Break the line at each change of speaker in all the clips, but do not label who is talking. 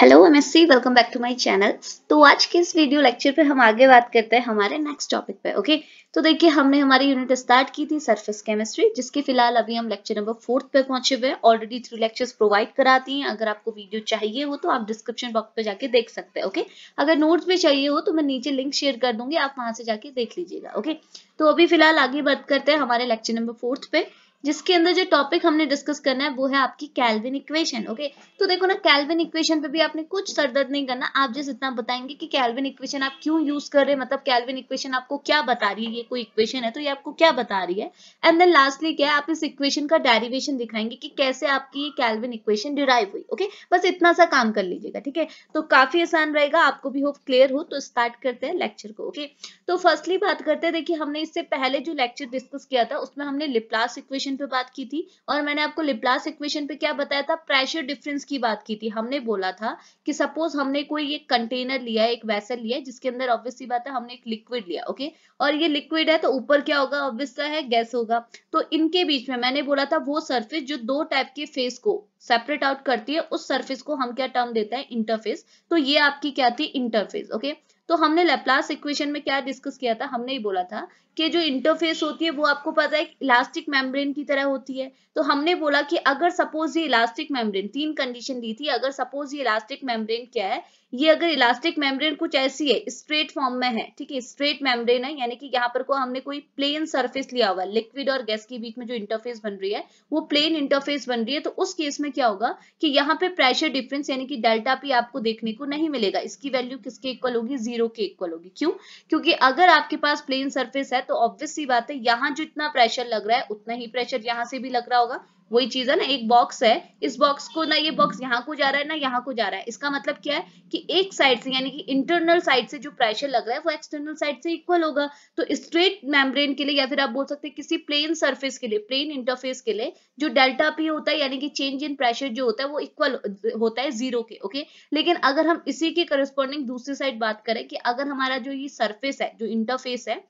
Hello MSc welcome back to my channel तो आज के इस वीडियो लेक्चर पे हम आगे बात करते हैं हमारे नेक्स्ट टॉपिक पे ओके तो देखिए हमने हमारी यूनिट स्टार्ट की थी सरफेस केमिस्ट्री जिसके फिलहाल अभी हम लेक्चर नंबर फोर्थ पे पहुंचे हुए हैं ऑलरेडी थ्री लेक्चर्स प्रोवाइड कराती हैं अगर आपको वीडियो चाहिए हो तो आप डिस्क्रिप्शन बॉक्स पे जाके देख सकते हैं ओके अगर नोट्स भी चाहिए हो तो मैं नीचे लिंक शेयर कर दूंगी आप वहां से जाके देख लीजिएगा ओके तो अभी फिलहाल आगे बात करते हैं हमारे लेक्चर नंबर फोर्थ पे जिसके अंदर जो टॉपिक हमने डिस्कस करना है वो है आपकी कैलविन इक्वेशन ओके तो देखो ना कैलविन इक्वेशन पे भी आपने कुछ सरदर्द नहीं करना आप जिस इतना बताएंगे कि कैलविन इक्वेशन आप क्यों यूज कर रहे हैं मतलब कैलविन इक्वेशन आपको क्या बता रही है ये कोई इक्वेशन है तो ये आपको क्या बता रही है एंड देन लास्टली क्या है आप इस इक्वेशन का डेरिवेशन दिखाएंगे कि कैसे आपकी कैलविन इक्वेशन डिराइव हुई ओके बस इतना सा काम कर लीजिएगा ठीक है तो काफी आसान रहेगा आपको भी होप क्लियर हो तो स्टार्ट करते हैं लेक्चर को ओके तो फर्स्टली बात करते हैं देखिए हमने इससे पहले जो लेक्चर डिस्कस किया था उसमें हमने लिप्लास इक्वेशन इक्वेशन पे बात की थी और मैंने आपको लिप्लास इक्वेशन पे क्या बताया था प्रेशर डिफरेंस की बात की थी हमने बोला था कि सपोज हमने कोई एक कंटेनर लिया एक वैसल लिया जिसके अंदर ऑब्वियसली बात है हमने एक लिक्विड लिया ओके और ये लिक्विड है तो ऊपर क्या होगा ऑब्वियस है गैस होगा तो इनके बीच में मैंने बोला था वो सर्फिस जो दो टाइप के फेस को सेपरेट आउट करती है उस सर्फिस को हम क्या टर्म देते हैं इंटरफेस तो ये आपकी क्या थी इंटरफेस ओके तो हमने लेप्लास इक्वेशन में क्या डिस्कस किया था हमने ही बोला था के जो इंटरफेस होती है वो आपको पता है इलास्टिक मेम्ब्रेन की तरह होती है तो हमने बोला कि अगर सपोज ये इलास्टिक मेम्ब्रेन तीन कंडीशन दी थी अगर सपोज ये इलास्टिक मेम्ब्रेन क्या है ये अगर इलास्टिक मेम्ब्रेन कुछ ऐसी है स्ट्रेट फॉर्म में है ठीक है स्ट्रेट मेम्ब्रेन है यानी कि यहाँ पर को हमने कोई प्लेन सरफेस लिया हुआ है लिक्विड और गैस के बीच में जो इंटरफेस बन रही है वो प्लेन इंटरफेस बन रही है तो उस केस में क्या होगा कि यहाँ पे प्रेशर डिफरेंस यानी कि डेल्टा पी आपको देखने को नहीं मिलेगा इसकी वैल्यू किसके इक्वल होगी जीरो के इक्वल होगी क्यों क्योंकि अगर आपके पास प्लेन सर्फेस है है तो ऑब्वियस सी बात है यहाँ जो इतना प्रेशर लग रहा है उतना ही प्रेशर यहाँ से भी लग रहा होगा वही चीज है ना एक बॉक्स है इस बॉक्स को ना ये बॉक्स यहाँ को जा रहा है ना यहाँ को जा रहा है इसका मतलब क्या है कि एक साइड से यानी कि इंटरनल साइड से जो प्रेशर लग रहा है वो एक्सटर्नल साइड से इक्वल होगा तो स्ट्रेट मेम्ब्रेन के लिए या फिर आप बोल सकते हैं किसी प्लेन सरफेस के लिए प्लेन इंटरफेस के लिए जो डेल्टा पी होता है यानी कि चेंज इन प्रेशर जो होता है वो इक्वल होता है जीरो के ओके लेकिन अगर हम इसी के करस्पॉन्डिंग दूसरी साइड बात करें कि अगर हमारा जो ये सर्फेस है जो इंटरफेस है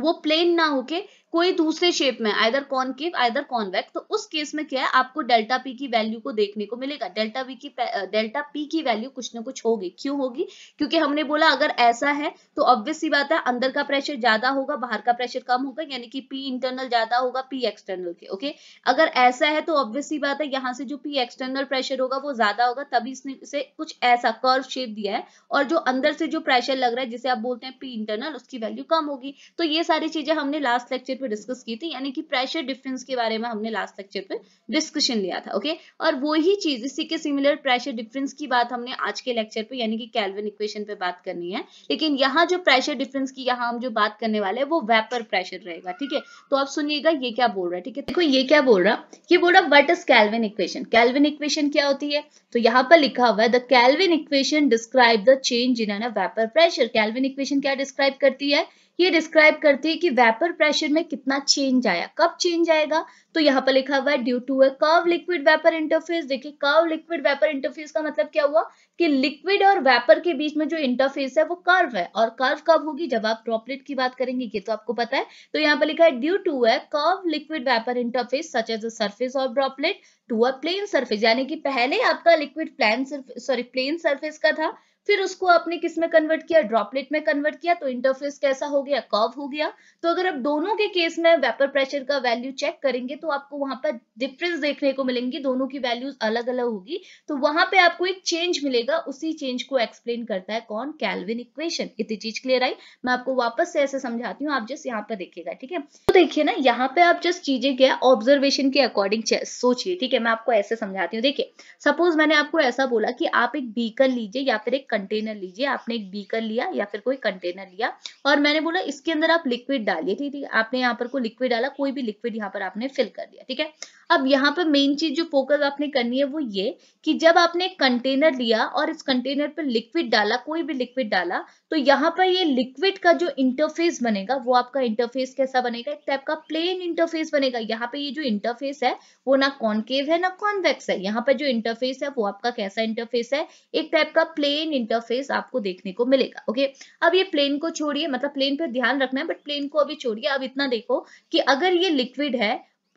वो प्लेन ना होके कोई दूसरे शेप में केव कॉनकेव कॉन कॉन्वेक्स तो उस केस में क्या है आपको डेल्टा पी की वैल्यू को देखने को मिलेगा डेल्टा वी की डेल्टा पी की वैल्यू कुछ ना कुछ होगी क्यों होगी क्योंकि हमने बोला अगर ऐसा है तो ऑब्वियस बात है अंदर का प्रेशर ज्यादा होगा बाहर का प्रेशर कम होगा यानी कि पी इंटरनल ज्यादा होगा पी एक्सटर्नल के ओके अगर ऐसा है तो ऑब्वियस बात है यहाँ से जो पी एक्सटर्नल प्रेशर होगा वो ज्यादा होगा तभी इसने इसे कुछ ऐसा कर्व शेप दिया है और जो अंदर से जो प्रेशर लग रहा है जिसे आप बोलते हैं पी इंटरनल उसकी वैल्यू कम होगी तो ये सारी चीजें हमने लास्ट लेक्चर पे डिस्कस की थी यानी कि प्रेशर डिफरेंस के बारे में हमने लास्ट लेक्चर पे डिस्कशन लिया था ओके और वही चीज इसी के सिमिलर प्रेशर डिफरेंस की बात हमने आज के लेक्चर पे यानी कि कैलविन इक्वेशन पे बात करनी है लेकिन यहाँ जो प्रेशर डिफरेंस की यहाँ हम जो बात करने वाले हैं वो वेपर प्रेशर रहेगा ठीक है तो आप सुनिएगा ये क्या बोल रहा है ठीक है देखो ये क्या बोल रहा ये बोल रहा what is Kelvin equation Kelvin equation क्या होती है तो यहाँ पर लिखा हुआ है the Kelvin equation describe the change in an vapour pressure Kelvin equation क्या डिस्क्राइब करती है ये डिस्क्राइब करती है कि वेपर प्रेशर में कितना चेंज आया कब चेंज आएगा तो यहाँ पर लिखा हुआ है due to a curve liquid vapour interface देखिए कर्व लिक्विड वेपर इंटरफेस का मतलब क्या हुआ कि लिक्विड और वेपर के बीच में जो इंटरफेस है वो कर्व है और कर्व कब होगी जब आप ड्रॉपलेट की बात करेंगे ये तो आपको पता है तो यहाँ पर लिखा है due to a curve liquid vapour interface such as a surface of droplet to a plane surface यानी कि पहले आपका liquid plan sorry plane surface का था फिर उसको आपने किस में कन्वर्ट किया ड्रॉपलेट में कन्वर्ट किया तो इंटरफेस कैसा हो गया कर्व हो गया तो अगर आप दोनों के केस में वेपर प्रेशर का वैल्यू चेक करेंगे तो आपको वहां पर डिफरेंस देखने को मिलेंगी दोनों की वैल्यूज अलग अलग होगी तो वहां पे आपको एक चेंज मिलेगा उसी चेंज को एक्सप्लेन करता है कौन कैलविन इक्वेशन इतनी चीज क्लियर आई मैं आपको वापस से ऐसे समझाती हूँ आप जस्ट यहाँ पर देखिएगा ठीक है तो देखिए ना यहाँ पे आप जस्ट चीजें क्या ऑब्जर्वेशन के अकॉर्डिंग सोचिए ठीक है मैं आपको ऐसे समझाती हूँ देखिए सपोज मैंने आपको ऐसा बोला कि आप एक बीकर लीजिए या फिर एक कंटेनर लीजिए आपने एक बीकर लिया या फिर कोई कंटेनर लिया और मैंने बोला इसके अंदर आप लिक्विड डालिए ठीक है आपने यहाँ पर कोई लिक्विड डाला कोई भी लिक्विड यहाँ पर आपने फिल कर दिया ठीक है अब यहाँ पर मेन चीज जो फोकस आपने करनी है वो ये कि जब आपने कंटेनर लिया और इस कंटेनर पर लिक्विड डाला कोई भी लिक्विड डाला तो यहाँ पर ये लिक्विड का जो इंटरफेस बनेगा वो आपका इंटरफेस कैसा बनेगा एक टाइप का प्लेन इंटरफेस बनेगा यहाँ पे ये जो इंटरफेस है वो ना कॉन्केव है ना कॉन्वेक्स है यहाँ पर जो इंटरफेस है वो आपका कैसा इंटरफेस है एक टाइप का प्लेन इंटरफेस आपको देखने को मिलेगा ओके अब ये प्लेन को छोड़िए मतलब प्लेन पर ध्यान रखना है बट प्लेन को अभी छोड़िए अब इतना देखो कि अगर ये लिक्विड है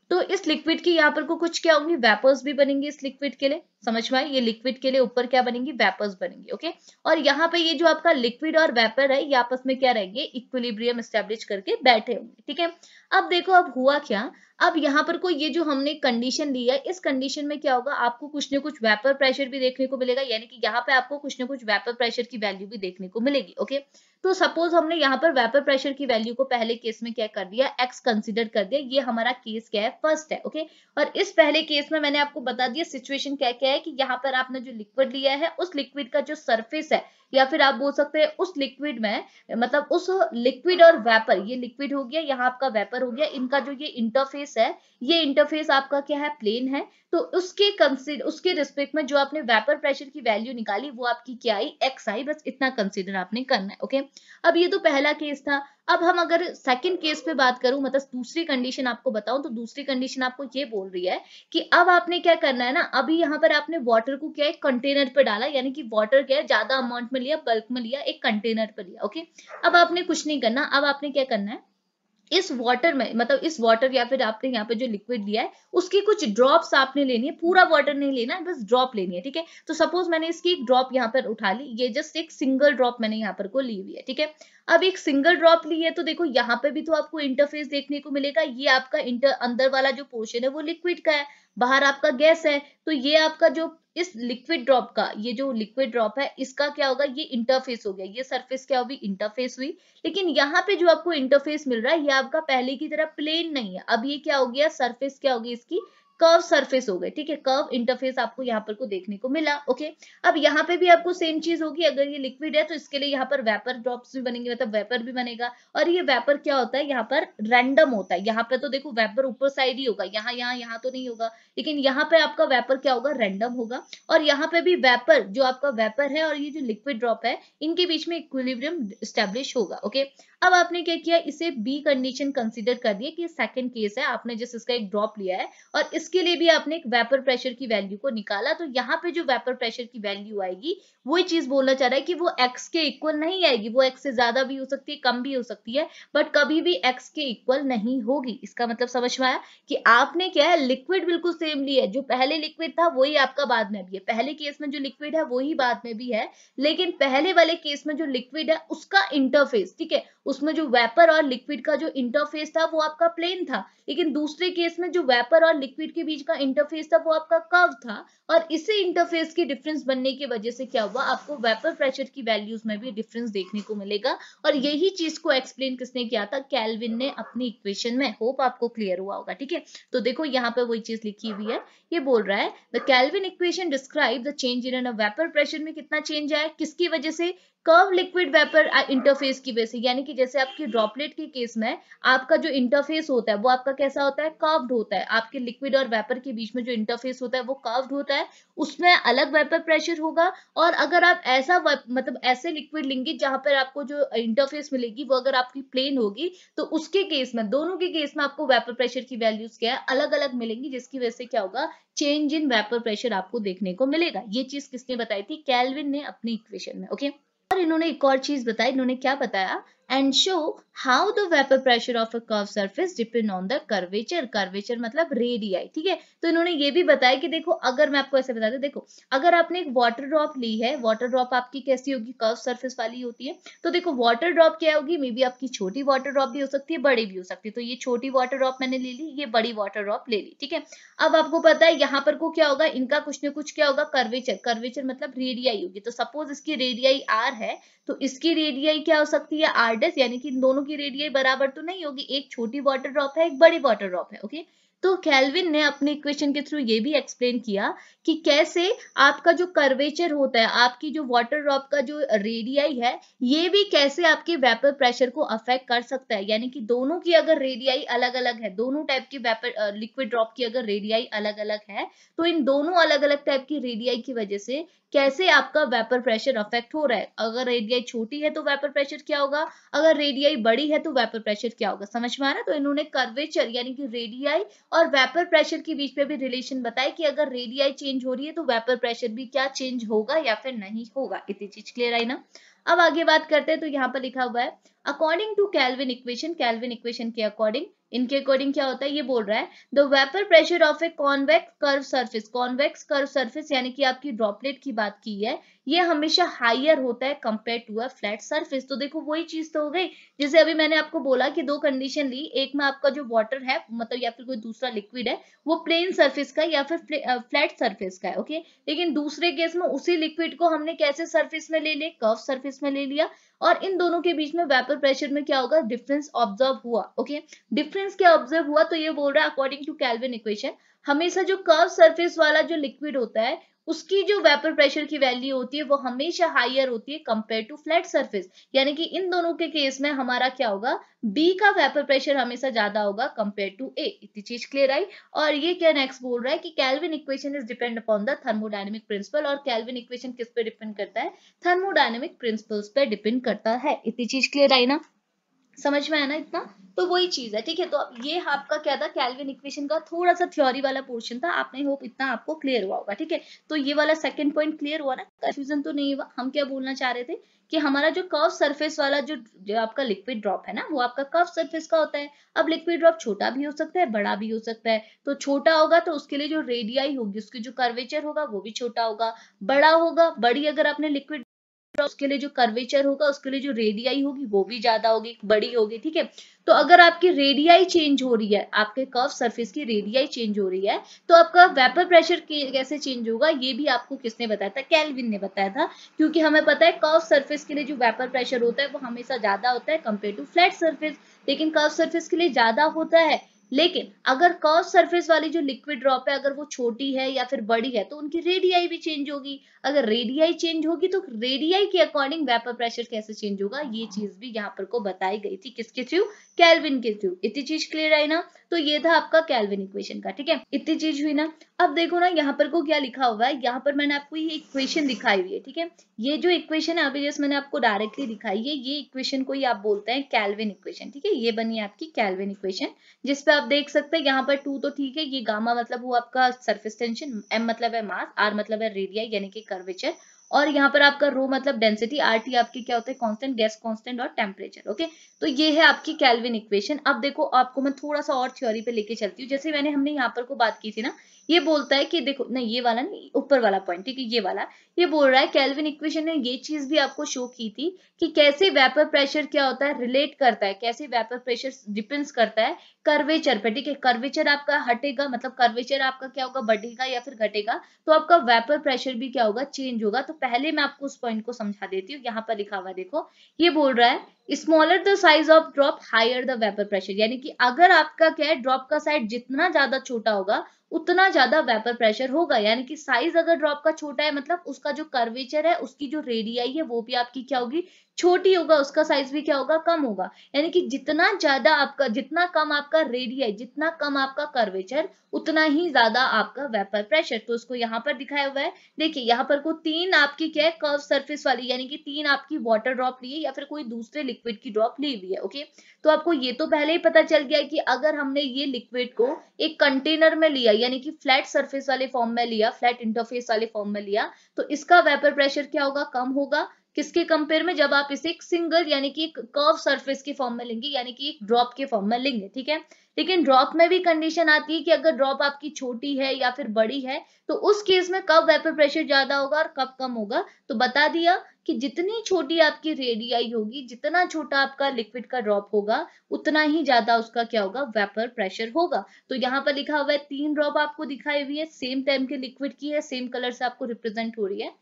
तो इस लिक्विड की यहाँ पर को कुछ क्या होंगी वेपर्स भी बनेंगे इस लिक्विड के लिए समझ में ये लिक्विड के लिए ऊपर क्या बनेंगी वेपर्स बनेंगी ओके और यहाँ पे ये जो आपका लिक्विड और वेपर है ये आपस में क्या रहेंगे इक्विलिब्रियम स्टेब्लिश करके बैठे होंगे ठीक है अब देखो अब हुआ क्या अब यहाँ पर कोई ये जो हमने कंडीशन ली है इस कंडीशन में क्या होगा आपको कुछ ना कुछ वेपर प्रेशर भी देखने को मिलेगा यानी कि यहाँ पे आपको कुछ ना कुछ वेपर प्रेशर की वैल्यू भी देखने को मिलेगी ओके तो सपोज हमने यहाँ पर वेपर प्रेशर की वैल्यू को पहले केस में क्या कर दिया एक्स कंसिडर कर दिया ये हमारा केस क्या है फर्स्ट है ओके और इस पहले केस में मैंने आपको बता दिया सिचुएशन क्या क्या है है कि यहाँ पर आपने जो लिक्विड लिया है उस लिक्विड का जो सरफेस है या फिर आप बोल सकते हैं उस लिक्विड में मतलब उस लिक्विड और वेपर ये लिक्विड हो गया यहाँ आपका वेपर हो गया इनका जो ये इंटरफेस है ये इंटरफेस आपका क्या है प्लेन है तो उसके कंसिड उसके रिस्पेक्ट में जो आपने वेपर प्रेशर की वैल्यू निकाली वो आपकी क्या आई एक्स आई बस इतना कंसिडर आपने करना है ओके अब ये तो पहला केस था अब हम अगर सेकंड केस पे बात करूं मतलब दूसरी कंडीशन आपको बताऊं तो दूसरी कंडीशन आपको ये बोल रही है कि अब आपने क्या करना है ना अभी यहाँ पर आपने वाटर को क्या है कंटेनर पे डाला यानी कि वाटर क्या है ज्यादा अमाउंट में लिया बल्क में लिया एक कंटेनर पर लिया ओके अब आपने कुछ नहीं करना अब आपने क्या करना है इस वाटर में मतलब इस वाटर या फिर आपने यहाँ पे जो लिक्विड लिया है उसकी कुछ ड्रॉप्स आपने लेनी है पूरा वाटर नहीं लेना बस ड्रॉप लेनी है ठीक है तो सपोज मैंने इसकी एक ड्रॉप यहाँ पर उठा ली ये जस्ट एक सिंगल ड्रॉप मैंने यहाँ पर को ली हुई है ठीक है अब एक सिंगल ड्रॉप ली है तो देखो यहाँ पे भी तो आपको इंटरफेस देखने को मिलेगा ये आपका इंटर अंदर वाला जो पोर्शन है वो लिक्विड का है बाहर आपका गैस है तो ये आपका जो इस लिक्विड ड्रॉप का ये जो लिक्विड ड्रॉप है इसका क्या होगा ये इंटरफेस हो गया ये सरफेस क्या हुई इंटरफेस हुई लेकिन यहाँ पे जो आपको इंटरफेस मिल रहा है ये आपका पहले की तरह प्लेन नहीं है अब ये क्या हो गया सरफेस क्या होगी इसकी कर्व सरफेस हो गए ठीक है कर्व इंटरफेस आपको यहाँ पर को देखने को मिला ओके अब यहाँ पे भी आपको सेम चीज होगी अगर ये लिक्विड है तो इसके लिए यहाँ पर वेपर ड्रॉप्स भी बनेंगे मतलब वेपर भी बनेगा और ये वेपर क्या होता है यहाँ पर रैंडम होता है यहाँ पे तो देखो वेपर ऊपर साइड ही होगा यहाँ यहाँ यहाँ तो नहीं होगा लेकिन यहाँ पे आपका वेपर क्या होगा रैंडम होगा और यहाँ पे भी वेपर जो आपका वेपर है और ये जो लिक्विड ड्रॉप है इनके बीच में इक्विलिब्रियम स्टेब्लिश होगा ओके अब आपने क्या किया इसे बी कंडीशन कंसिडर कर दिया कि सेकेंड केस है आपने जिस इसका एक ड्रॉप लिया है और इस इसके लिए भी आपने एक वेपर प्रेशर की वैल्यू को निकाला तो यहाँ पे जो वेपर प्रेशर की वैल्यू आएगी वही चीज बोलना चाह रहा है कि वो एक्स के इक्वल नहीं आएगी वो एक्स से ज्यादा भी हो सकती है कम भी हो सकती है बट कभी भी एक्स के इक्वल नहीं होगी इसका मतलब समझ में आया कि आपने क्या है लिक्विड बिल्कुल सेम लिया है जो पहले लिक्विड था वही आपका बाद में भी है पहले केस में जो लिक्विड है वही बाद में भी है लेकिन पहले वाले केस में जो लिक्विड है उसका इंटरफेस ठीक है उसमें जो वेपर और लिक्विड का जो इंटरफेस था वो आपका प्लेन था लेकिन दूसरे केस में जो वेपर और लिक्विड के बीच का इंटरफेस था वो आपका कर्व था और इसी इंटरफेस के डिफरेंस बनने की वजह से क्या हुआ आपको वेपर प्रेशर की वैल्यूज में भी डिफरेंस देखने को मिलेगा और यही चीज को एक्सप्लेन किसने किया था कैलविन ने अपनी इक्वेशन में होप आपको क्लियर हुआ होगा ठीक है तो देखो यहाँ पे वही चीज लिखी हुई है ये बोल रहा है the Kelvin equation describe the change in vapour pressure में कितना चेंज आया किसकी वजह से कर्व लिक्विड वेपर इंटरफेस की वजह से यानी कि जैसे आपकी ड्रॉपलेट के केस में आपका जो इंटरफेस होता है वो आपका कैसा होता है कर्व्ड होता है आपके लिक्विड और वेपर के बीच में जो इंटरफेस होता है वो कर्व्ड होता है उसमें अलग वेपर प्रेशर होगा और अगर आप ऐसा मतलब ऐसे लिक्विड लेंगे जहां पर आपको जो इंटरफेस मिलेगी वो अगर आपकी प्लेन होगी तो उसके केस में दोनों के केस में आपको वेपर प्रेशर की वैल्यूज क्या है अलग अलग मिलेंगी जिसकी वजह से क्या होगा चेंज इन वेपर प्रेशर आपको देखने को मिलेगा ये चीज किसने बताई थी कैलविन ने अपने इक्वेशन में ओके okay? और इन्होंने एक और चीज बताई इन्होंने क्या बताया and show how the vapor pressure of a curved surface depend on the curvature curvature मतलब radii ठीक है तो इन्होंने ये भी बताया कि देखो अगर मैं आपको ऐसे बता दूं देखो अगर आपने एक वाटर ड्रॉप ली है वाटर ड्रॉप आपकी कैसी होगी कर्व सरफेस वाली होती है तो देखो वाटर ड्रॉप क्या होगी मे बी आपकी छोटी वाटर ड्रॉप भी हो सकती है बड़ी भी हो सकती है तो ये छोटी वाटर ड्रॉप मैंने ले ली ये बड़ी वाटर ड्रॉप ले ली ठीक है अब आपको पता है यहाँ पर को क्या होगा इनका कुछ ना कुछ क्या होगा कर्वेचर कर्वेचर मतलब रेडियाई होगी तो सपोज इसकी रेडियाई आर है तो इसकी रेडियाई क्या हो सकती है आर हार्डेस्ट यानी कि दोनों की रेडियाई बराबर तो नहीं होगी एक छोटी वाटर ड्रॉप है एक बड़ी वाटर ड्रॉप है ओके तो कैलविन ने अपने इक्वेशन के थ्रू ये भी एक्सप्लेन किया कि कैसे आपका जो कर्वेचर होता है आपकी जो वाटर ड्रॉप का जो रेडियाई है ये भी कैसे आपके वेपर प्रेशर को अफेक्ट कर सकता है यानी कि दोनों की अगर रेडियाई अलग अलग है दोनों टाइप की वेपर लिक्विड ड्रॉप की अगर रेडियाई अलग अलग है तो इन दोनों अलग अलग टाइप की रेडियाई की वजह से कैसे आपका वेपर प्रेशर अफेक्ट हो रहा है अगर रेडियाई छोटी है तो वेपर प्रेशर क्या होगा अगर रेडियाई बड़ी है तो वेपर प्रेशर क्या होगा समझ में आ रहा तो इन्होंने कर्वेचर यानी कि रेडियाई और वेपर प्रेशर के बीच में भी रिलेशन बताया कि अगर रेडियाई चेंज हो रही है तो वेपर प्रेशर भी क्या चेंज होगा या फिर नहीं होगा इतनी चीज क्लियर आई ना अब आगे बात करते हैं तो यहाँ पर लिखा हुआ है according to Kelvin equation Kelvin equation के अकॉर्डिंग इनके अकॉर्डिंग क्या होता है ये बोल रहा है the vapour pressure of a convex curve surface convex curve surface यानी कि आपकी ड्रॉपलेट की बात की है ये हमेशा हाइयर होता है compare to a flat surface तो देखो वही चीज तो हो गई जैसे अभी मैंने आपको बोला कि दो कंडीशन ली एक में आपका जो वाटर है मतलब या फिर कोई दूसरा लिक्विड है वो प्लेन सर्फेस का या फिर फ्लैट सर्फेस का है ओके लेकिन दूसरे केस में उसी लिक्विड को हमने कैसे सर्फेस में ले लिया कर्व सर्फेस में ले लिया और इन दोनों के बीच में वेपर प्रेशर में क्या होगा डिफरेंस ऑब्जर्व हुआ ओके डिफरेंस क्या ऑब्जर्व हुआ तो ये बोल रहा है अकॉर्डिंग टू कैलविन इक्वेशन हमेशा जो कर्व सरफेस वाला जो लिक्विड होता है उसकी जो वेपर प्रेशर की वैल्यू होती है वो हमेशा हाइयर होती है कंपेयर टू फ्लैट सर्फेस यानी कि इन दोनों के केस में हमारा क्या होगा बी का वेपर प्रेशर हमेशा ज्यादा होगा कंपेयर टू ए इतनी चीज क्लियर आई और ये क्या नेक्स्ट बोल रहा है कि Kelvin equation is depend upon the thermodynamic principle और कैलविन इक्वेशन किस पे डिपेंड करता है थर्मोडाइनमिक प्रिंसिपल्स पे डिपेंड करता है इतनी चीज क्लियर आई ना समझ में आया ना इतना तो वही चीज है ठीक है तो अब ये आपका क्या था कैलविन इक्वेशन का थोड़ा सा थ्योरी वाला पोर्शन था आपने होप इतना आपको क्लियर हुआ होगा ठीक है तो ये वाला सेकंड पॉइंट क्लियर हुआ ना कंफ्यूजन तो नहीं हुआ हम क्या बोलना चाह रहे थे कि हमारा जो कर्व सरफेस वाला जो जो आपका लिक्विड ड्रॉप है ना वो आपका कर्व सरफेस का होता है अब लिक्विड ड्रॉप छोटा भी हो सकता है बड़ा भी हो सकता है तो छोटा होगा तो उसके लिए जो रेडियाई होगी उसकी जो कर्वेचर होगा वो भी छोटा होगा बड़ा होगा बड़ी अगर आपने लिक्विड उसके लिए जो कर्वेचर होगा उसके लिए जो रेडियाई होगी वो भी ज्यादा होगी बड़ी होगी ठीक है तो अगर आपकी रेडियाई चेंज हो रही है आपके कर्व सरफेस की रेडियाई चेंज हो रही है तो आपका वेपर प्रेशर कैसे चेंज होगा ये भी आपको किसने बताया था कैलविन ने बताया था क्योंकि हमें पता है कर्व सर्फेस के लिए जो वेपर प्रेशर होता है वो हमेशा ज्यादा होता है कंपेयर टू फ्लैट सर्फेस लेकिन कर्व सर्फेस के लिए ज्यादा होता है लेकिन अगर कर्व सरफेस वाली जो लिक्विड ड्रॉप है अगर वो छोटी है या फिर बड़ी है तो उनकी रेडियाई भी चेंज होगी अगर रेडियाई चेंज होगी तो रेडियाई के अकॉर्डिंग वेपर प्रेशर कैसे चेंज होगा ये चीज भी यहाँ पर को बताई गई थी किसके थ्रू कैलविन के थ्रू इतनी चीज क्लियर आई ना तो ये था आपका कैलविन इक्वेशन का ठीक है इतनी चीज हुई ना अब देखो ना यहाँ पर को क्या लिखा हुआ है यहाँ पर मैंने आपको ये इक्वेशन दिखाई हुई है ठीक है ये जो इक्वेशन है अभी जैसे मैंने आपको डायरेक्टली दिखाई है ये इक्वेशन को ही आप बोलते हैं कैलविन इक्वेशन ठीक है ये बनी आपकी कैलविन इक्वेशन जिसपे आप देख सकते हैं यहाँ पर टू तो ठीक है ये गामा मतलब वो आपका सर्फिस टेंशन एम मतलब है मास आर मतलब है रेडिया यानी कि कर्वेचर और यहाँ पर आपका रो मतलब डेंसिटी आर टी आपके क्या होता है कॉन्स्टेंट गैस कॉन्स्टेंट और टेम्परेचर ओके तो ये है आपकी कैलविन इक्वेशन अब देखो आपको मैं थोड़ा सा और थ्योरी पे लेके चलती हूँ जैसे मैंने हमने यहाँ पर को बात की थी ना ये बोलता है कि देखो नहीं ये वाला नहीं ऊपर वाला पॉइंट ठीक है ये वाला ये बोल रहा है कैलविन इक्वेशन ने ये चीज भी आपको शो की थी कि कैसे वेपर प्रेशर क्या होता है रिलेट करता है कैसे वेपर प्रेशर डिपेंड्स करता है कर्वेचर पे ठीक है कर्वेचर आपका हटेगा मतलब कर्वेचर आपका क्या होगा बढ़ेगा या फिर घटेगा तो आपका वेपर प्रेशर भी क्या होगा चेंज होगा तो पहले मैं आपको उस पॉइंट को समझा देती हूँ यहाँ पर लिखा हुआ देखो ये बोल रहा है smaller the size of drop higher the vapour pressure यानी कि अगर आपका क्या है ड्रॉप का साइज जितना ज्यादा छोटा होगा उतना ज्यादा वेपर प्रेशर होगा यानी कि साइज अगर ड्रॉप का छोटा है मतलब उसका जो कर्वेचर है उसकी जो रेडियाई है वो भी आपकी क्या होगी छोटी होगा उसका साइज भी क्या होगा कम होगा यानी कि जितना ज्यादा आपका जितना कम आपका रेडियाई जितना कम आपका कर्वेचर उतना ही ज्यादा आपका वेपर प्रेशर तो उसको यहाँ पर दिखाया हुआ है देखिए यहाँ पर को तीन आपकी क्या है कर्व सर्फेस वाली यानी कि तीन आपकी वाटर ड्रॉप ली है या फिर कोई दूसरे लिक्विड की ड्रॉप ली हुई है ओके तो आपको ये तो पहले ही पता चल गया कि अगर हमने ये लिक्विड को एक कंटेनर में लिया यानी कि फ्लैट सर्फेस वाले फॉर्म में लिया फ्लैट इंटरफेस वाले फॉर्म में लिया तो इसका वेपर प्रेशर क्या होगा कम होगा किसके कंपेयर में जब आप इसे एक सिंगल यानी कि एक कर्व सरफेस के फॉर्म में लेंगे यानी कि एक ड्रॉप के फॉर्म में लेंगे ठीक है लेकिन ड्रॉप में भी कंडीशन आती है कि अगर ड्रॉप आपकी छोटी है या फिर बड़ी है तो उस केस में कब वेपर प्रेशर ज्यादा होगा और कब कम होगा तो बता दिया कि जितनी छोटी आपकी रेडियाई होगी जितना छोटा आपका लिक्विड का ड्रॉप होगा उतना ही ज्यादा उसका क्या होगा वेपर प्रेशर होगा तो यहाँ पर लिखा हुआ है तीन ड्रॉप आपको दिखाई हुई है सेम टाइम के लिक्विड की है सेम कलर से आपको रिप्रेजेंट हो रही है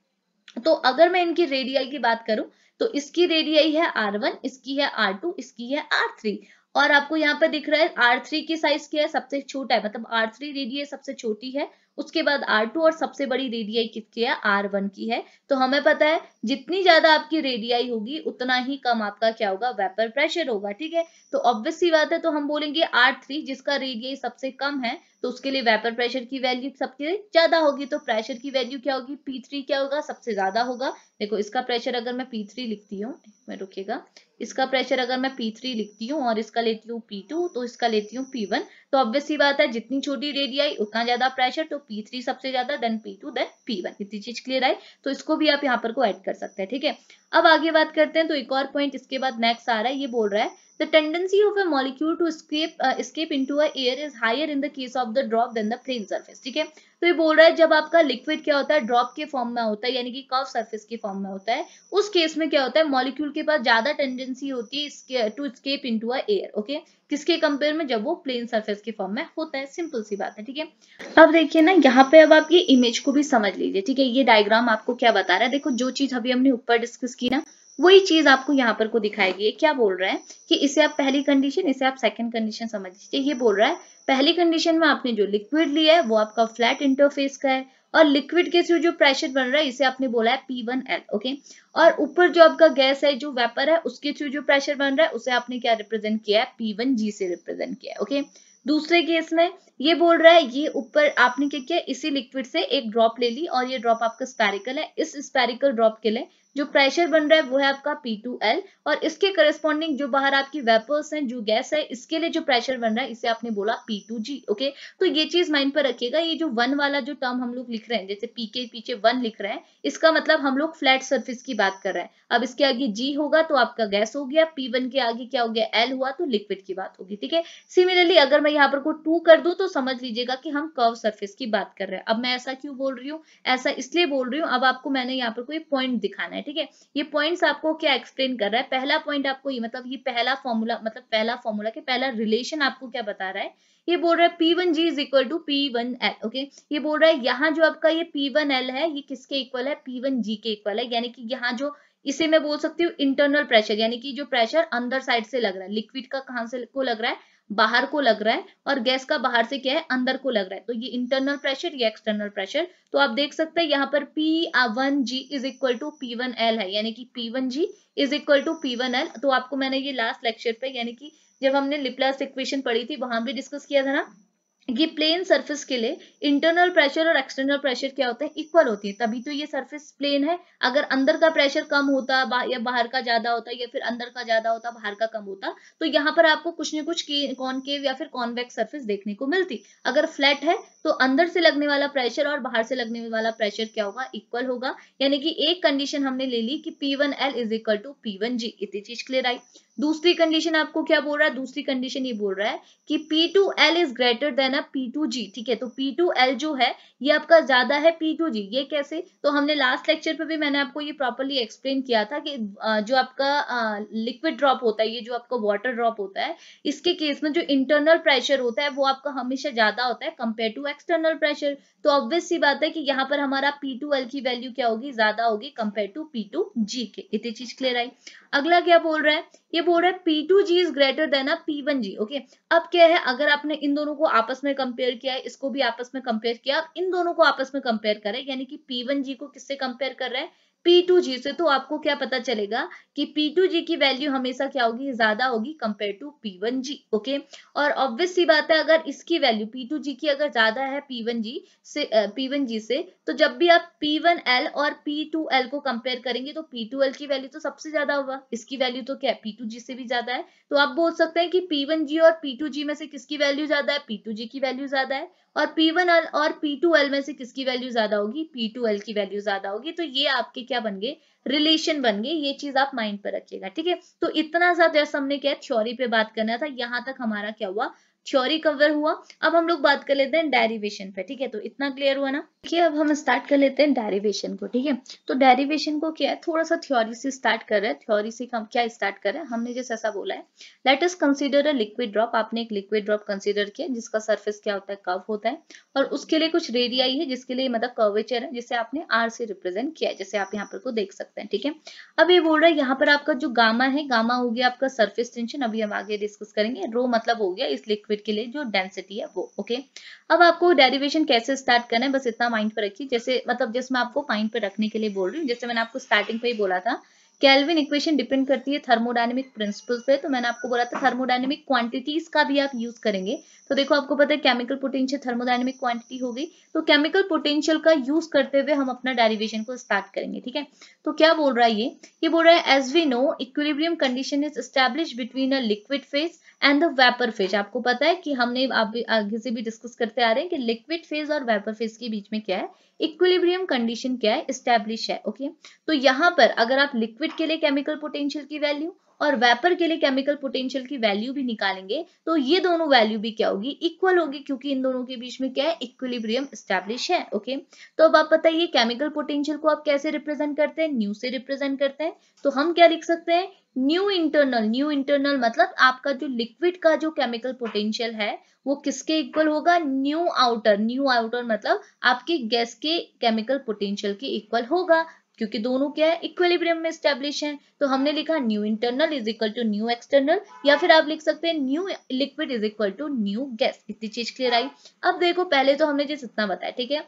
तो अगर मैं इनकी रेडियाई की बात करूं तो इसकी रेडियाई है R1 इसकी है R2 इसकी है R3 और आपको यहाँ पर दिख रहा है R3 की साइज क्या है सबसे छोटा है मतलब R3 रेडियाई सबसे छोटी है उसके बाद R2 और सबसे बड़ी रेडियाई किसकी है R1 की है तो हमें पता है जितनी ज्यादा आपकी रेडियाई होगी उतना ही कम आपका क्या होगा वेपर प्रेशर होगा ठीक है तो ऑब्वियस सी बात है तो हम बोलेंगे थ्री जिसका रेडियाई सबसे कम है तो उसके लिए वेपर प्रेशर की वैल्यू सबके ज्यादा होगी तो प्रेशर की वैल्यू क्या होगी पी थ्री क्या होगा सबसे ज्यादा होगा देखो इसका प्रेशर अगर मैं पी थ्री लिखती हूँ मैं रुकेगा इसका प्रेशर अगर मैं पी थ्री लिखती हूँ और इसका लेती हूँ पी टू तो इसका लेती हूँ पी वन तो ऑब्वियस बात है जितनी छोटी रेडियाई उतना ज्यादा प्रेशर तो पी थ्री सबसे ज्यादा than P two than P one इतनी चीज क्लियर आई तो इसको भी आप यहाँ पर को एड कर सकते हैं ठीक है अब आगे बात करते हैं तो एक और पॉइंट इसके बाद नेक्स्ट आ रहा है ये बोल रहा है The tendency of a molecule to escape uh, escape into a air is higher in the case of the drop than the plane surface. ठीक है तो ये बोल रहा है जब आपका liquid क्या होता है drop के form में होता है यानी कि कर्व surface के form में होता है उस case में क्या होता है molecule के पास ज्यादा tendency होती है to escape into a air okay किसके कंपेयर में जब वो प्लेन सरफेस के फॉर्म में होता है सिंपल सी बात है ठीक है अब देखिए ना यहाँ पे अब आप ये इमेज को भी समझ लीजिए ठीक है ये डायग्राम आपको क्या बता रहा है देखो जो चीज अभी हमने ऊपर डिस्कस की ना वही चीज आपको यहाँ पर को दिखाएगी क्या बोल रहा है कि इसे आप पहली कंडीशन इसे आप सेकंड कंडीशन समझ लीजिए ये बोल रहा है पहली कंडीशन में आपने जो लिक्विड लिया है वो आपका फ्लैट इंटरफेस का है और लिक्विड के थ्रू जो प्रेशर बन रहा है इसे आपने बोला है पी वन एल ओके और ऊपर जो आपका गैस है जो वेपर है उसके थ्रू जो प्रेशर बन रहा है उसे आपने क्या रिप्रेजेंट किया है पी वन जी से रिप्रेजेंट किया है ओके दूसरे केस में ये बोल रहा है ये ऊपर आपने क्या किया इसी लिक्विड से एक ड्रॉप ले ली और ये ड्रॉप आपका स्पेरिकल है इस स्पेरिकल ड्रॉप के लिए जो प्रेशर बन रहा है वो है आपका P2L और इसके करस्पॉन्डिंग जो बाहर आपकी वेपर्स हैं जो गैस है इसके लिए जो प्रेशर बन रहा है इसे आपने बोला P2G ओके तो ये चीज माइंड पर रखिएगा ये जो वन वाला जो टर्म हम लोग लिख रहे हैं जैसे पी के पीछे वन लिख रहे हैं इसका मतलब हम लोग फ्लैट सर्फिस की बात कर रहे हैं अब इसके आगे जी होगा तो आपका गैस हो गया पी के आगे क्या हो गया एल हुआ तो लिक्विड की बात होगी ठीक है सिमिलरली अगर मैं यहाँ पर को टू कर दू तो समझ लीजिएगा कि हम कर्व सर्फिस की बात कर रहे हैं अब मैं ऐसा क्यों बोल रही हूँ ऐसा इसलिए बोल रही हूँ अब आपको मैंने यहाँ पर कोई पॉइंट दिखाना है ठीक है ये पॉइंट्स आपको क्या एक्सप्लेन कर रहा है पहला पॉइंट आपको ये मतलब ये पहला फॉर्मूला मतलब पहला फॉर्मूला के पहला रिलेशन आपको क्या बता रहा है ये बोल रहा है P one G is equal to P one L okay ये बोल रहा है यहाँ जो आपका ये पी वन एल है ये किसके इक्वल है पी वन जी के इक्वल है यानी कि यहाँ जो इसे मैं बोल सकती हूँ इंटरनल प्रेशर यानी कि जो प्रेशर अंदर साइड से लग रहा है लिक्विड का कहां से को लग रहा है बाहर को लग रहा है और गैस का बाहर से क्या है अंदर को लग रहा है तो ये इंटरनल प्रेशर ये एक्सटर्नल प्रेशर तो आप देख सकते हैं यहाँ पर P one G is equal to P one L है यानी कि P one G is equal to P one L तो आपको मैंने ये लास्ट लेक्चर पे यानी कि जब हमने लिप्लास इक्वेशन पढ़ी थी वहां भी डिस्कस किया था ना ये प्लेन सरफेस के लिए इंटरनल प्रेशर और एक्सटर्नल प्रेशर क्या होता है इक्वल होती है तभी तो ये सरफेस प्लेन है अगर अंदर का प्रेशर कम होता बा, या बाहर का ज्यादा होता या फिर अंदर का ज्यादा होता बाहर का कम होता तो यहाँ पर आपको कुछ न कुछ कॉनकेव या फिर कॉन्वेक्स सरफेस देखने को मिलती अगर फ्लैट है तो अंदर से लगने वाला प्रेशर और बाहर से लगने वाला प्रेशर क्या होगा इक्वल होगा यानी कि एक कंडीशन हमने ले ली कि P one L is equal to P one G इतनी चीज क्लियर आई दूसरी कंडीशन आपको क्या बोल रहा है दूसरी कंडीशन ये बोल रहा है कि P two L is greater than a P two G ठीक है तो पी टू एल जो है ये आपका ज्यादा है पी टू जी ये कैसे तो हमने लास्ट लेक्चर पे भी मैंने आपको ये प्रॉपरली एक्सप्लेन किया था कि जो आपका लिक्विड ड्रॉप होता है ये जो आपका वाटर ड्रॉप होता है इसके केस में जो इंटरनल प्रेशर होता है वो आपका हमेशा ज्यादा होता है कंपेयर टू एक्सटर्नल प्रेशर तो ऑब्वियस सी बात है कि यहाँ पर हमारा पी टू एल की वैल्यू क्या होगी ज्यादा होगी compare to P two G के इतनी चीज क्लियर आई अगला क्या बोल रहा है ये बोल रहा है P two G is greater than a P one G okay अब क्या है अगर आपने इन दोनों को आपस में कंपेयर किया है इसको भी आपस में कंपेयर किया अब इन दोनों को आपस में कंपेयर करें यानी कि पी वन जी को किससे कंपेयर कर रहे हैं P2G से तो आपको क्या पता चलेगा कि P2G की वैल्यू हमेशा क्या होगी ज्यादा होगी कंपेयर टू P1G ओके और ऑब्वियस सी बात है अगर इसकी वैल्यू P2G की अगर ज्यादा है P1G से P1G से तो जब भी आप P1L और P2L को कंपेयर करेंगे तो P2L की वैल्यू तो सबसे ज्यादा होगा इसकी वैल्यू तो क्या है P2G से भी ज्यादा है तो आप बोल सकते हैं कि P1G और P2G में से किसकी वैल्यू ज्यादा है P2G की वैल्यू ज्यादा है और एल और एल में से किसकी वैल्यू ज्यादा होगी एल की वैल्यू ज्यादा होगी तो ये आपके क्या बन गए रिलेशन बन गए ये चीज आप माइंड पर रखिएगा ठीक है तो इतना सा जैसा तो हमने क्या थ्योरी पे बात करना था यहाँ तक हमारा क्या हुआ थ्योरी कवर हुआ अब हम लोग बात कर लेते हैं डेरिवेशन पे ठीक है तो इतना क्लियर हुआ ना देखिए अब हम स्टार्ट कर लेते हैं डेरिवेशन को ठीक है तो डेरिवेशन को क्या है थोड़ा सा थ्योरी से स्टार्ट कर रहे हैं थ्योरी से हम क्या स्टार्ट कर रहे हैं हमने जैसे ऐसा बोला है let us consider a liquid drop आपने एक लिक्विड ड्रॉप कंसिडर किया जिसका सर्फेस क्या होता है कव होता है और उसके लिए कुछ रेडियाई है जिसके लिए मतलब कर्वेचर है जिसे आपने आर से रिप्रेजेंट किया है जैसे आप यहाँ पर को देख सकते हैं ठीक है अब ये बोल रहा है यहाँ पर आपका जो गामा है गामा हो गया आपका सर्फेस टेंशन अभी हम आगे डिस्कस करेंगे रो मतलब हो गया इस लिक्विड लिक्विड के लिए जो डेंसिटी है वो ओके अब आपको डेरिवेशन कैसे स्टार्ट करना है बस इतना माइंड पर रखिए जैसे मतलब जैसे मैं आपको माइंड पर रखने के लिए बोल रही हूँ जैसे मैंने आपको स्टार्टिंग पे ही बोला था कैलविन इक्वेशन डिपेंड करती है थर्मोडाइनमिक प्रिंसिपल पे तो मैंने आपको बोला था थर्मोडाइनमिक क्वांटिटीज का भी आप यूज करेंगे तो देखो आपको पता है केमिकल पोटेंशियल थर्मोडाइनमिक क्वांटिटी हो गई तो केमिकल पोटेंशियल का यूज करते हुए हम अपना डेरिवेशन को स्टार्ट करेंगे ठीक है तो क्या बोल रहा है ये ये बोल रहा है as we know equilibrium condition is establish between a liquid phase and the vapour phase आपको पता है कि हमने आप आगे से भी डिस्कस करते आ रहे हैं कि लिक्विड फेज और वेपर फेज के बीच में क्या है इक्विलिब्रियम कंडीशन क्या है स्टैब्लिश है ओके तो यहाँ पर अगर आप लिक्विड लिक्विड के लिए केमिकल पोटेंशियल की वैल्यू और वेपर के लिए केमिकल पोटेंशियल की वैल्यू भी निकालेंगे तो ये दोनों वैल्यू भी क्या होगी इक्वल होगी क्योंकि इन दोनों के बीच में क्या है इक्विलिब्रियम स्टैब्लिश है ओके तो अब आप बताइए केमिकल पोटेंशियल को आप कैसे रिप्रेजेंट करते हैं न्यू से रिप्रेजेंट करते हैं तो हम क्या लिख सकते हैं न्यू इंटरनल न्यू इंटरनल मतलब आपका जो लिक्विड का जो केमिकल पोटेंशियल है वो किसके इक्वल होगा न्यू आउटर न्यू आउटर मतलब आपके गैस के केमिकल पोटेंशियल के इक्वल होगा क्योंकि दोनों क्या है इक्वेलिब्रियम में स्टेब्लिश हैं तो हमने लिखा nu internal is equal to nu external या फिर आप लिख सकते हैं nu liquid is equal to nu gas इतनी चीज क्लियर आई अब देखो पहले तो हमने जिस इतना बताया ठीक है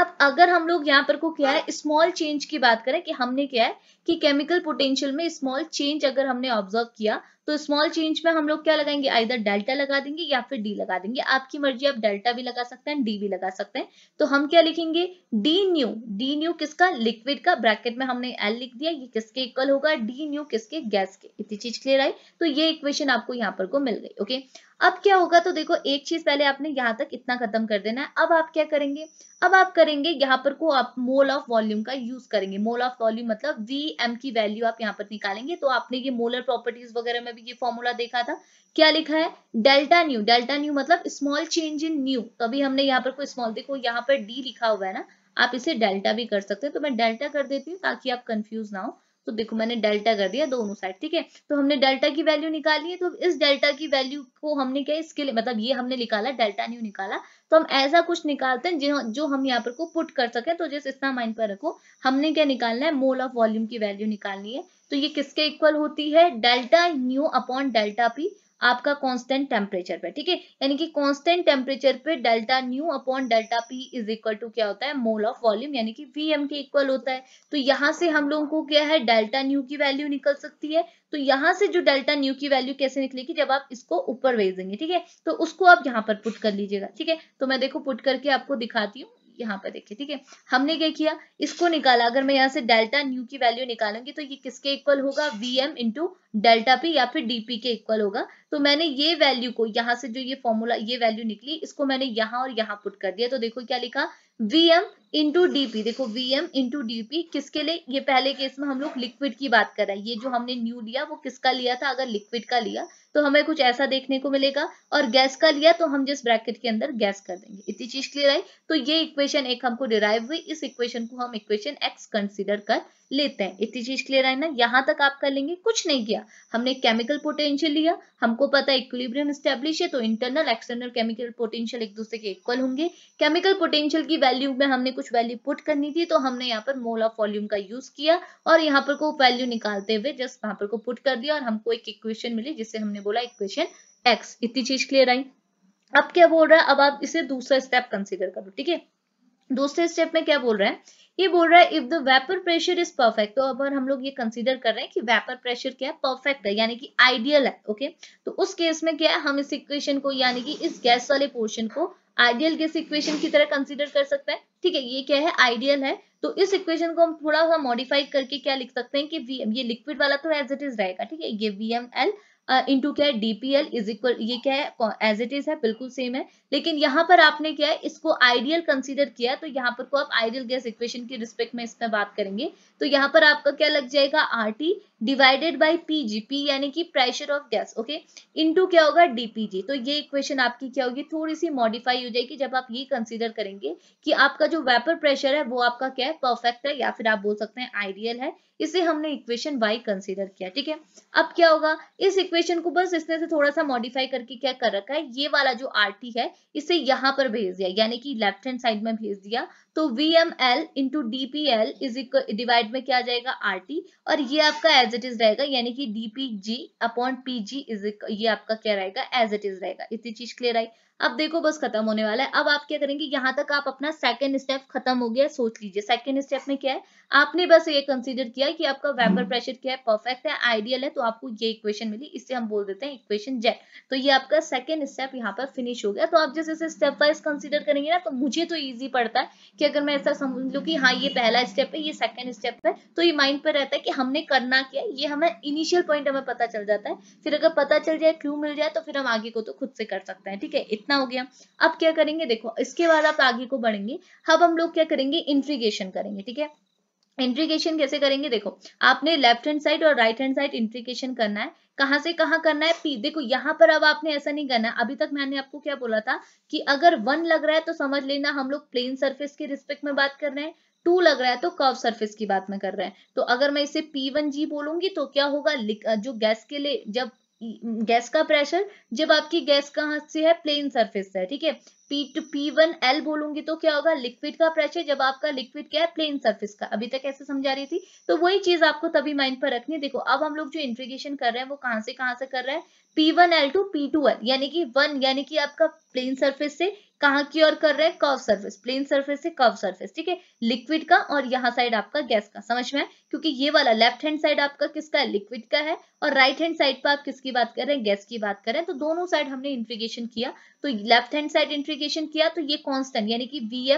अब अगर हम लोग यहाँ पर को क्या है स्मॉल चेंज की बात करें कि हमने क्या है कि केमिकल पोटेंशियल में स्मॉल चेंज अगर हमने ऑब्जर्व किया तो स्मॉल चेंज में हम लोग क्या लगाएंगे आइधर डेल्टा लगा देंगे या फिर डी लगा देंगे आपकी मर्जी आप डेल्टा भी लगा सकते हैं डी भी लगा सकते हैं तो हम क्या लिखेंगे डी न्यू डी न्यू किसका लिक्विड का ब्रैकेट में हमने एल लिख दिया ये किसके इक्वल होगा डी न्यू किसके गैस के इतनी चीज क्लियर आई तो ये इक्वेशन आपको यहाँ पर को मिल गई ओके अब क्या होगा तो देखो एक चीज पहले आपने यहाँ तक इतना खत्म कर देना है अब आप क्या करेंगे अब आप करेंगे यहाँ पर को आप मोल ऑफ वॉल्यूम का यूज करेंगे मोल ऑफ वॉल्यूम मतलब वी एम की वैल्यू आप यहाँ पर निकालेंगे तो आपने ये मोलर प्रॉपर्टीज वगैरह में अभी ये फॉर्मूला देखा था क्या लिखा है डेल्टा न्यू डेल्टा न्यू मतलब स्मॉल चेंज इन न्यू तो अभी हमने यहाँ पर कोई स्मॉल देखो यहाँ पर डी लिखा हुआ है ना आप इसे डेल्टा भी कर सकते हैं तो मैं डेल्टा कर देती हूँ ताकि आप कंफ्यूज ना हो तो देखो मैंने डेल्टा कर दिया दोनों साइड ठीक है तो हमने डेल्टा की वैल्यू निकाली है तो इस डेल्टा की वैल्यू को हमने क्या इसके लिए मतलब ये हमने निकाला डेल्टा न्यू निकाला तो हम ऐसा कुछ निकालते हैं जो जो हम यहाँ पर को पुट कर सके तो जैसे इतना माइंड पर रखो हमने क्या निकालना है मोल ऑफ वॉल्यूम की वैल्यू निकालनी है तो ये किसके इक्वल होती है delta nu upon delta P आपका कांस्टेंट टेम्परेचर पे ठीक है यानी कि कांस्टेंट टेम्परेचर पे delta nu upon delta P is equal to क्या होता है मोल ऑफ वॉल्यूम यानी कि वी एम के इक्वल होता है तो यहाँ से हम लोगों को क्या है डेल्टा न्यू की वैल्यू निकल सकती है तो यहाँ से जो डेल्टा न्यू की वैल्यू कैसे निकलेगी जब आप इसको ऊपर भेज देंगे ठीक है तो उसको आप यहाँ पर पुट कर लीजिएगा ठीक है तो मैं देखो पुट करके आपको दिखाती हूँ यहाँ पर देखिए ठीक है हमने क्या किया इसको निकाला अगर मैं यहाँ से डेल्टा न्यू की वैल्यू निकालूंगी तो ये किसके इक्वल होगा V M into delta P या फिर डीपी के इक्वल होगा तो मैंने ये वैल्यू को यहाँ से जो ये फॉर्मूला ये वैल्यू निकली इसको मैंने यहाँ और यहाँ पुट कर दिया तो देखो क्या लिखा वी एम इंटू डीपी देखो वीएम इंटू डीपी किसके लिए ये पहले केस में हम लोग लिक्विड की बात कर रहे हैं ये जो हमने न्यू लिया वो किसका लिया था अगर लिक्विड का लिया तो हमें कुछ ऐसा देखने को मिलेगा और गैस का लिया तो हम जिस ब्रैकेट के अंदर गैस कर देंगे इतनी चीज क्लियर आई तो ये इक्वेशन एक हमको डिराइव हुई इस इक्वेशन को हम इक्वेशन एक्स कंसिडर कर लेते हैं इतनी चीज क्लियर आई ना यहाँ तक आप कर लेंगे कुछ नहीं किया हमने केमिकल पोटेंशियल लिया हमको पता इक्विलिब्रियम स्टेब्लिश है तो इंटरनल एक्सटर्नल केमिकल पोटेंशियल एक दूसरे के इक्वल होंगे केमिकल पोटेंशियल की वैल्यू में हमने कुछ कुछ वैल्यू पुट करनी थी तो हमने यहाँ पर मोल ऑफ वॉल्यूम का यूज किया और यहाँ पर को वैल्यू निकालते हुए जस्ट यहाँ पर को पुट कर दिया और हमको एक इक्वेशन मिली जिससे हमने बोला इक्वेशन एक्स इतनी चीज क्लियर आई अब क्या बोल रहा है अब आप इसे दूसरा स्टेप कंसिडर करो ठीक है दूसरे स्टेप में क्या बोल रहा है ये बोल रहा है if the vapour pressure is perfect तो अब हम लोग ये कंसीडर कर रहे हैं कि वेपर प्रेशर क्या है परफेक्ट है यानी कि आइडियल है ओके तो उस केस में क्या है हम इस इक्वेशन को यानी कि इस गैस वाले पोर्शन को आइडियल किस इक्वेशन की तरह कंसिडर कर सकते हैं ठीक है ये क्या है आइडियल है तो इस इक्वेशन को हम थोड़ा सा मॉडिफाई करके क्या लिख सकते हैं कि ये लिक्विड वाला तो एज इट इज रहेगा ठीक है ये वी एम एल इंटू क्या है डीपीएल इज इक्वल ये क्या है एज इट इज है बिल्कुल सेम है लेकिन यहाँ पर आपने क्या है इसको आइडियल कंसीडर किया तो यहाँ पर को आप आइडियल गैस इक्वेशन की रिस्पेक्ट में इसमें बात करेंगे तो यहाँ पर आपका क्या लग जाएगा R T divided by PG P यानी कि pressure of gas okay into क्या होगा डीपीजी तो ये इक्वेशन आपकी क्या होगी थोड़ी सी मॉडिफाई हो जाएगी जब आप ये कंसिडर करेंगे कि आपका जो वेपर प्रेशर है वो आपका क्या है परफेक्ट है या फिर आप बोल सकते हैं आइडियल है इसे हमने इक्वेशन वाई कंसिडर किया ठीक है अब क्या होगा इस इक्वेशन को बस इसने से थोड़ा सा मॉडिफाई करके क्या कर रखा है ये वाला जो आर टी है इसे यहाँ पर भेज दिया यानी कि लेफ्ट हैंड साइड में भेज दिया तो V M L into D P L is divide में क्या जाएगा आर टी और ये आपका एज इट इज रहेगा यानी कि D P G upon P G is ये आपका क्या रहेगा एज इट इज रहेगा इतनी चीज क्लियर आई अब देखो बस खत्म होने वाला है अब आप क्या करेंगे यहाँ तक आप अपना सेकंड स्टेप खत्म हो गया सोच लीजिए सेकंड स्टेप में क्या है आपने बस ये कंसीडर किया कि आपका वेपर प्रेशर हम्म। क्या है परफेक्ट है आइडियल है तो आपको ये इक्वेशन मिली इससे हम बोल देते हैं इक्वेशन जेड तो ये आपका सेकंड स्टेप यहाँ पर फिनिश हो गया तो आप जैसे जैसे स्टेप वाइज कंसिडर करेंगे ना तो मुझे तो ईजी पड़ता है कि अगर मैं ऐसा समझ लू की हाँ ये पहला स्टेप है ये सेकेंड स्टेप है तो ये माइंड पर रहता है कि हमने करना क्या ये हमें इनिशियल पॉइंट हमें पता चल जाता है फिर अगर पता चल जाए क्लू मिल जाए तो फिर हम आगे को तो खुद से कर सकते हैं ठीक है इतना हो गया अब क्या करेंगे देखो इसके बाद आप आगे को बढ़ेंगे अब हम लोग क्या करेंगे इंट्रीगेशन करेंगे ठीक है इंट्रीगेशन कैसे करेंगे देखो आपने लेफ्ट हैंड साइड और राइट हैंड साइड इंट्रीगेशन करना है कहां से कहां करना है पी देखो यहां पर अब आपने ऐसा नहीं करना अभी तक मैंने आपको क्या बोला था कि अगर वन लग रहा है तो समझ लेना हम लोग प्लेन सरफेस के रिस्पेक्ट में बात कर रहे हैं टू लग रहा है तो कर्व सरफेस की बात में कर रहे हैं तो अगर मैं इसे पी वन जी बोलूंगी तो क्या होगा जो गैस के लिए जब गैस का प्रेशर जब आपकी गैस कहाँ से है प्लेन सरफेस से है ठीक है P two P one L बोलूंगी तो क्या होगा लिक्विड का प्रेशर जब आपका लिक्विड क्या है प्लेन सरफेस का अभी तक ऐसे समझा रही थी तो वही चीज आपको तभी माइंड पर रखनी है देखो अब हम लोग जो इंट्रीगेशन कर रहे हैं वो कहाँ से कहाँ से कर रहे हैं P1L2 P2L यानी कि वन यानी कि आपका प्लेन सरफेस से कहा की ओर कर रहे हैं कर्व सरफेस प्लेन सरफेस से कर्व सरफेस ठीक है लिक्विड का और यहाँ साइड आपका गैस का समझ में क्योंकि ये वाला लेफ्ट हैंड साइड आपका किसका है लिक्विड का है और राइट हैंड साइड पर आप किसकी बात कर रहे हैं गैस की बात कर रहे हैं तो दोनों साइड हमने इंट्रीगेशन किया तो लेफ्ट हैंड साइड इंट्रीगेशन किया तो ये कॉन्स्टेंट यानी कि V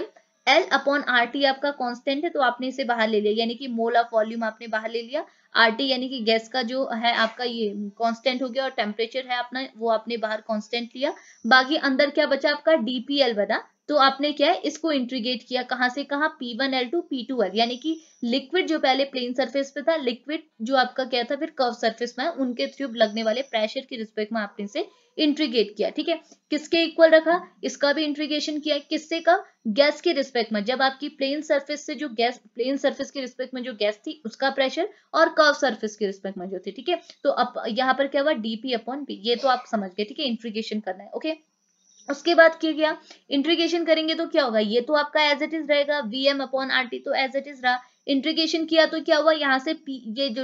L upon R T आपका कांस्टेंट है तो आपने इसे बाहर ले लिया यानी कि मोल ऑफ वॉल्यूम आपने बाहर ले लिया आरटी यानी कि गैस का जो है आपका ये कांस्टेंट हो गया और टेम्परेचर है अपना वो आपने बाहर कांस्टेंट लिया बाकी अंदर क्या बचा आपका डीपीएल बना तो आपने क्या है इसको इंट्रीगेट किया कहां से कहा P one L to P two L यानी कि लिक्विड जो पहले प्लेन सरफेस पे था लिक्विड जो आपका क्या था फिर कर्व सरफेस में उनके थ्रू लगने वाले प्रेशर के रिस्पेक्ट में आपने इसे इंट्रीगेट किया ठीक है किसके इक्वल रखा इसका भी इंट्रीगेशन किया किससे कब गैस के रिस्पेक्ट में जब आपकी प्लेन सर्फेस से जो गैस प्लेन सर्फेस के रिस्पेक्ट में जो गैस थी उसका प्रेशर और कर्व सर्फेस के रिस्पेक्ट में जो थी ठीक है तो अब यहाँ पर क्या हुआ डीपी अपॉन पी ये तो आप समझ गए ठीक है इंट्रीगेशन करना है ओके okay? उसके बाद क्या गया इंट्रीगेशन करेंगे तो क्या होगा ये तो आपका एज इट इज रहेगा V M upon R T तो एज इट इज रहा इंट्रीगेशन किया तो क्या हुआ यहाँ से ये जो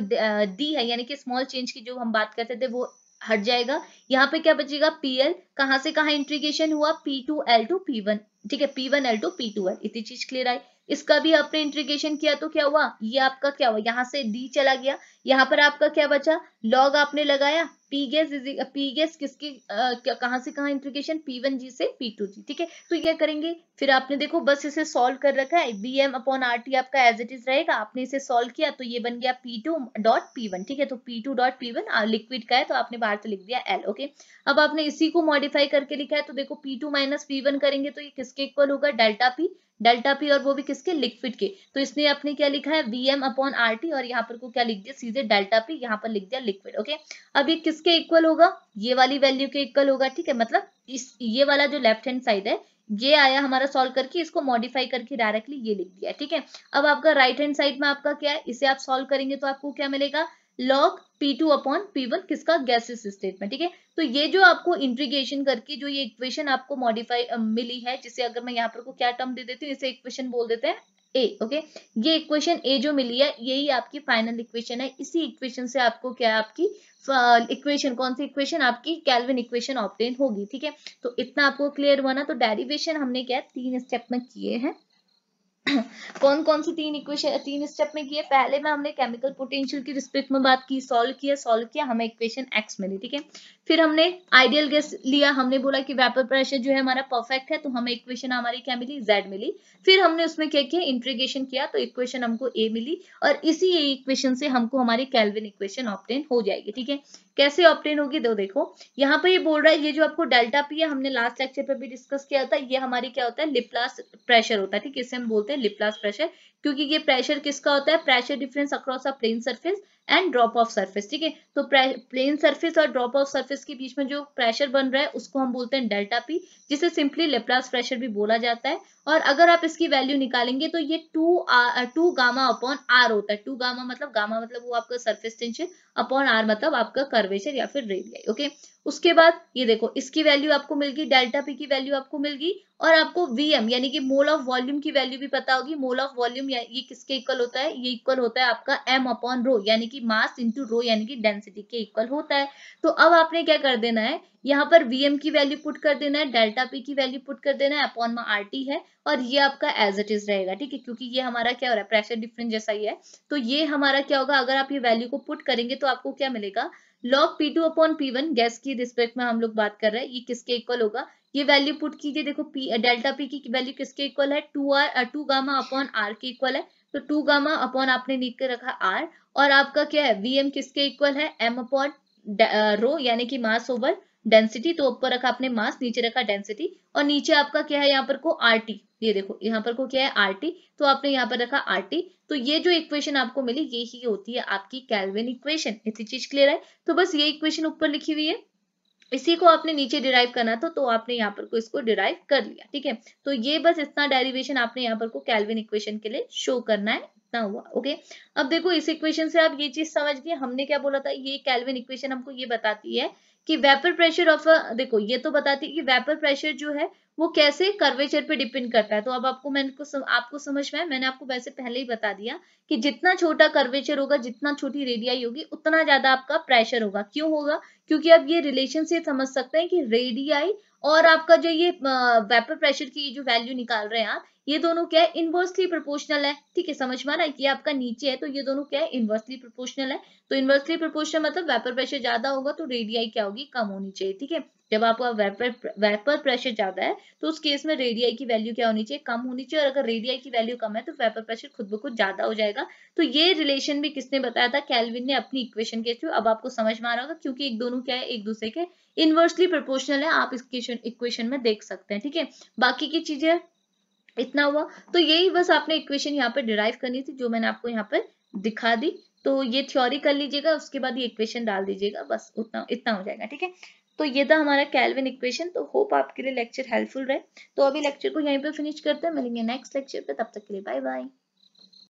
डी है यानी कि स्मॉल चेंज की जो हम बात करते थे वो हट जाएगा यहाँ पे क्या बचेगा पी एल कहाँ से कहा इंट्रीगेशन हुआ P two L to P one ठीक है P one L to P two L इतनी चीज क्लियर आई इसका भी आपने इंट्रीगेशन किया तो क्या हुआ ये आपका क्या हुआ यहाँ से डी चला गया यहाँ पर आपका क्या बचा लॉग आपने लगाया पी गैस पी गैस किसकी कहाँ से कहा इंट्रीगेशन पी वन जी से पी टू जी ठीक है तो ये करेंगे फिर आपने देखो बस इसे सॉल्व कर रखा है B M upon R T आपका एज इट इज रहेगा आपने इसे सॉल्व किया तो ये बन गया P two dot P one ठीक है तो P two dot P one liquid का है तो आपने बाहर से लिख दिया एल ओके अब आपने इसी को मॉडिफाई करके लिखा है तो देखो P two minus P one करेंगे तो ये किसके इक्वल होगा डेल्टा पी डेल्टा पी और वो भी किसके लिक्विड के तो इसने अपने क्या लिखा है V M upon R T और यहाँ पर को क्या लिख दिया सीधे डेल्टा पी यहाँ पर लिख दिया लिक्विड ओके अब ये किसके इक्वल होगा ये वाली वैल्यू के इक्वल होगा ठीक है मतलब इस ये वाला जो लेफ्ट हैंड साइड है ये आया हमारा सॉल्व करके इसको मॉडिफाई करके डायरेक्टली ये लिख दिया ठीक है अब आपका राइट हैंड साइड में आपका क्या है इसे आप सॉल्व करेंगे तो आपको क्या मिलेगा log P2 upon P one किसका गैसेस स्टेटमेंट ठीक है तो ये जो आपको इंट्रीगेशन करके जो ये इक्वेशन आपको मॉडिफाई मिली है जिसे अगर मैं यहाँ पर को क्या टर्म दे देती हूँ इसे इक्वेशन बोल देते हैं ए ओके ये इक्वेशन ए जो मिली है यही आपकी फाइनल इक्वेशन है इसी इक्वेशन से आपको क्या है आपकी इक्वेशन कौन सी इक्वेशन आपकी कैलविन इक्वेशन ऑप्टेन होगी ठीक है तो इतना आपको क्लियर हुआ ना तो डेरिवेशन हमने क्या तीन स्टेप में किए हैं कौन कौन सी तीन इक्वेशन तीन स्टेप में किए पहले में हमने केमिकल पोटेंशियल की रिस्पेक्ट में बात की सॉल्व किया सॉल्व किया हमें इक्वेशन एक्स मिली ठीक है फिर हमने आइडियल गैस लिया हमने बोला कि वेपर प्रेशर जो है हमारा परफेक्ट है तो हमें इक्वेशन हमारी क्या मिली जेड मिली फिर हमने उसमें क्या किया इंट्रीगेशन किया तो इक्वेशन हमको ए मिली और इसी ए इक्वेशन से हमको हमारी कैलविन इक्वेशन ऑप्टेन हो जाएगी ठीक है कैसे ऑप्टेन होगी तो देखो यहाँ पर ये बोल रहा है ये जो आपको डेल्टा पी है हमने लास्ट लेक्चर पर भी डिस्कस किया था ये हमारी क्या होता है लिप्लास प्रेशर होता है ठीक है इसे हम बोलते हैं लिप्लास ब्रश क्योंकि ये प्रेशर किसका होता है pressure difference across a plane surface and drop of surface ठीक है तो प्लेन सर्फेस और ड्रॉप ऑफ सर्फेस के बीच में जो प्रेशर बन रहा है उसको हम बोलते हैं डेल्टा पी जिसे सिंपली लेप्लास प्रेशर भी बोला जाता है और अगर आप इसकी वैल्यू निकालेंगे तो ये two two gamma upon R होता है टू गामा मतलब गामा मतलब वो आपका सर्फेस टेंशन अपॉन आर मतलब आपका कर्वेचर या फिर रेडियाई ओके उसके बाद ये देखो इसकी वैल्यू आपको मिल गई डेल्टा पी की वैल्यू आपको मिल गई और आपको वीएम यानी कि मोल ऑफ वॉल्यूम की वैल्यू भी पता होगी मोल ऑफ वॉल्यूम ये किसके इक्वल होता है ये इक्वल होता है आपका एम अपॉन रो यानी कि मास इंटू रो यानी कि डेंसिटी के इक्वल होता है तो अब आपने क्या कर देना है यहाँ पर वीएम की वैल्यू पुट कर देना है डेल्टा पी की वैल्यू पुट कर देना है अपॉन में आर है और ये आपका एज इट इज रहेगा ठीक है क्योंकि ये हमारा क्या हो रहा है प्रेशर डिफरेंस जैसा ही है तो ये हमारा क्या होगा अगर आप ये वैल्यू को पुट करेंगे तो आपको क्या मिलेगा log P two upon P one gas की रिस्पेक्ट में हम लोग बात कर रहे हैं ये किसके इक्वल होगा ये वैल्यू पुट कीजिए देखो पी डेल्टा पी की वैल्यू किसके इक्वल है two R two gamma upon R के इक्वल है तो टू गामा अपॉन आपने लिख के रखा आर और आपका क्या है वी एम किसके इक्वल है एम अपॉन रो यानी कि मास ओवर डेंसिटी तो ऊपर रखा आपने मास नीचे रखा डेंसिटी और नीचे आपका क्या है यहाँ पर को आर टी ये देखो यहाँ पर को क्या है आर टी तो आपने यहाँ पर रखा आर टी तो ये जो इक्वेशन आपको मिली ये ही होती है आपकी कैलविन इक्वेशन इतनी चीज क्लियर है तो बस ये इक्वेशन ऊपर लिखी हुई है इसी को आपने नीचे डिराइव करना था तो आपने यहाँ पर को इसको डिराइव कर लिया ठीक है तो ये बस इतना डेरिवेशन आपने यहाँ पर को कैलविन इक्वेशन के लिए शो करना है इतना हुआ ओके अब देखो इस इक्वेशन से आप ये चीज समझ गए हमने क्या बोला था ये कैलविन इक्वेशन हमको ये बताती है कि वेपर प्रेशर ऑफ देखो ये तो बताती है कि वेपर प्रेशर जो है वो कैसे कर्वेचर पे डिपेंड करता है तो अब आपको मैंने आपको समझ में मैंने आपको वैसे पहले ही बता दिया कि जितना छोटा कर्वेचर होगा जितना छोटी रेडियाई होगी उतना ज्यादा आपका प्रेशर होगा क्यों होगा क्योंकि आप ये रिलेशन से समझ सकते हैं कि रेडियाई और आपका जो ये वेपर प्रेशर की जो वैल्यू निकाल रहे हैं आप ये दोनों क्या है इन्वर्सली प्रोपोर्शनल है ठीक है समझ में ना ये आपका नीचे है तो ये दोनों क्या है इन्वर्सली प्रोपोर्शनल है तो इन्वर्सली प्रोपोर्शनल मतलब वेपर प्रेशर ज्यादा होगा तो रेडियाई क्या होगी कम होनी चाहिए ठीक है जब आपका वेपर वेपर प्रेशर ज्यादा है तो उस केस में रेडियाई की वैल्यू क्या होनी चाहिए कम होनी चाहिए और अगर रेडियाई की वैल्यू कम है तो वेपर प्रेशर खुद ब खुद ज्यादा हो जाएगा तो ये रिलेशन भी किसने बताया था कैलविन ने अपनी इक्वेशन के थ्रू अब आपको समझ में आ रहा होगा क्योंकि एक दोनों क्या है एक दूसरे के इन्वर्सली प्रोपोर्शनल है आप इस इक्वेशन में देख सकते हैं ठीक है बाकी की चीजें इतना हुआ तो यही बस आपने इक्वेशन यहाँ पर डिराइव करनी थी जो मैंने आपको यहाँ पर दिखा दी तो ये थ्योरी कर लीजिएगा उसके बाद ये इक्वेशन डाल दीजिएगा बस उतना इतना हो जाएगा ठीक है तो ये था हमारा कैलविन इक्वेशन तो होप आपके लिए लेक्चर हेल्पफुल रहे तो अभी लेक्चर को यहीं पे फिनिश करते हैं मिलेंगे नेक्स्ट लेक्चर पे तब तक के लिए बाय बाय